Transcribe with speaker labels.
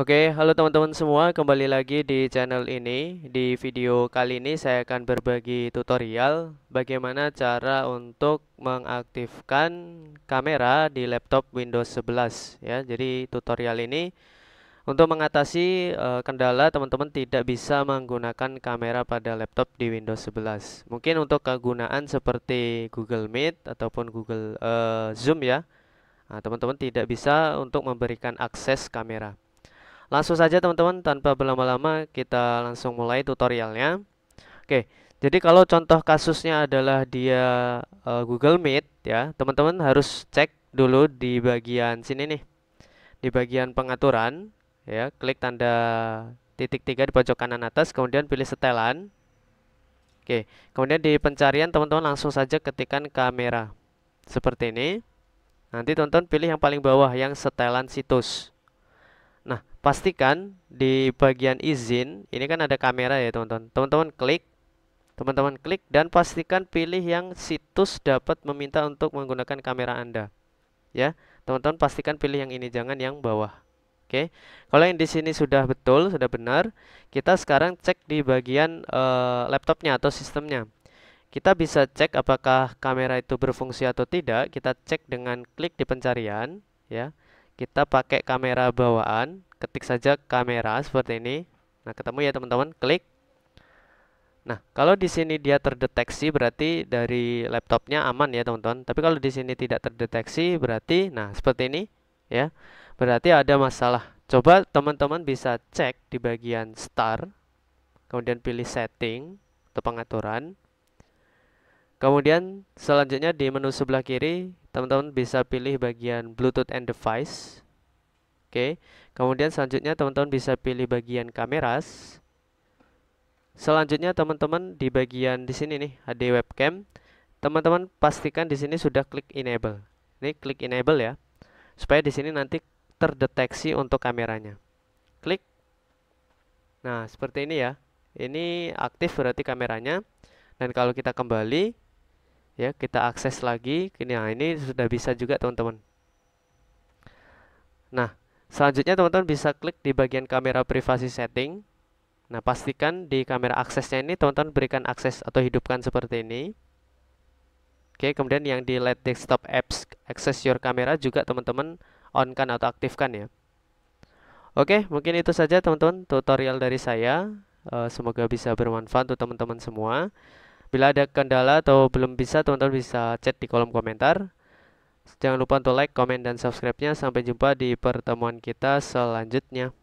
Speaker 1: Oke, halo teman-teman semua, kembali lagi di channel ini. Di video kali ini saya akan berbagi tutorial bagaimana cara untuk mengaktifkan kamera di laptop Windows 11 ya. Jadi tutorial ini untuk mengatasi uh, kendala teman-teman tidak bisa menggunakan kamera pada laptop di Windows 11. Mungkin untuk kegunaan seperti Google Meet ataupun Google uh, Zoom ya. Nah, teman-teman nah, teman -teman tidak bisa untuk memberikan akses kamera. Langsung saja teman-teman tanpa berlama-lama kita langsung mulai tutorialnya. Oke, jadi kalau contoh kasusnya adalah dia uh, Google Meet ya, teman-teman harus cek dulu di bagian sini nih. Di bagian pengaturan ya, klik tanda titik tiga di pojok kanan atas kemudian pilih setelan. Oke, kemudian di pencarian teman-teman langsung saja ketikkan kamera seperti ini. Nanti tonton pilih yang paling bawah yang setelan situs pastikan di bagian izin ini kan ada kamera ya teman-teman teman-teman klik teman-teman klik dan pastikan pilih yang situs dapat meminta untuk menggunakan kamera anda ya teman-teman pastikan pilih yang ini jangan yang bawah oke kalau yang di sini sudah betul sudah benar kita sekarang cek di bagian uh, laptopnya atau sistemnya kita bisa cek apakah kamera itu berfungsi atau tidak kita cek dengan klik di pencarian ya kita pakai kamera bawaan ketik saja kamera seperti ini nah ketemu ya teman-teman klik nah kalau di sini dia terdeteksi berarti dari laptopnya aman ya teman-teman tapi kalau di sini tidak terdeteksi berarti nah seperti ini ya berarti ada masalah coba teman-teman bisa cek di bagian start kemudian pilih setting atau pengaturan kemudian selanjutnya di menu sebelah kiri teman-teman bisa pilih bagian Bluetooth and device. Oke. Kemudian selanjutnya teman-teman bisa pilih bagian kameras. Selanjutnya teman-teman di bagian di sini nih HD webcam. Teman-teman pastikan di sini sudah klik enable. Ini klik enable ya. Supaya di sini nanti terdeteksi untuk kameranya. Klik. Nah, seperti ini ya. Ini aktif berarti kameranya. Dan kalau kita kembali, ya kita akses lagi nah ini sudah bisa juga teman-teman nah selanjutnya teman-teman bisa klik di bagian kamera privasi setting nah pastikan di kamera aksesnya ini teman-teman berikan akses atau hidupkan seperti ini oke kemudian yang di let desktop apps access your camera juga teman-teman on kan atau aktifkan ya Oke, mungkin itu saja teman-teman tutorial dari saya. Eh, semoga bisa bermanfaat untuk teman-teman semua. Bila ada kendala atau belum bisa, teman-teman bisa chat di kolom komentar. Jangan lupa untuk like, komen, dan subscribe-nya. Sampai jumpa di pertemuan kita selanjutnya.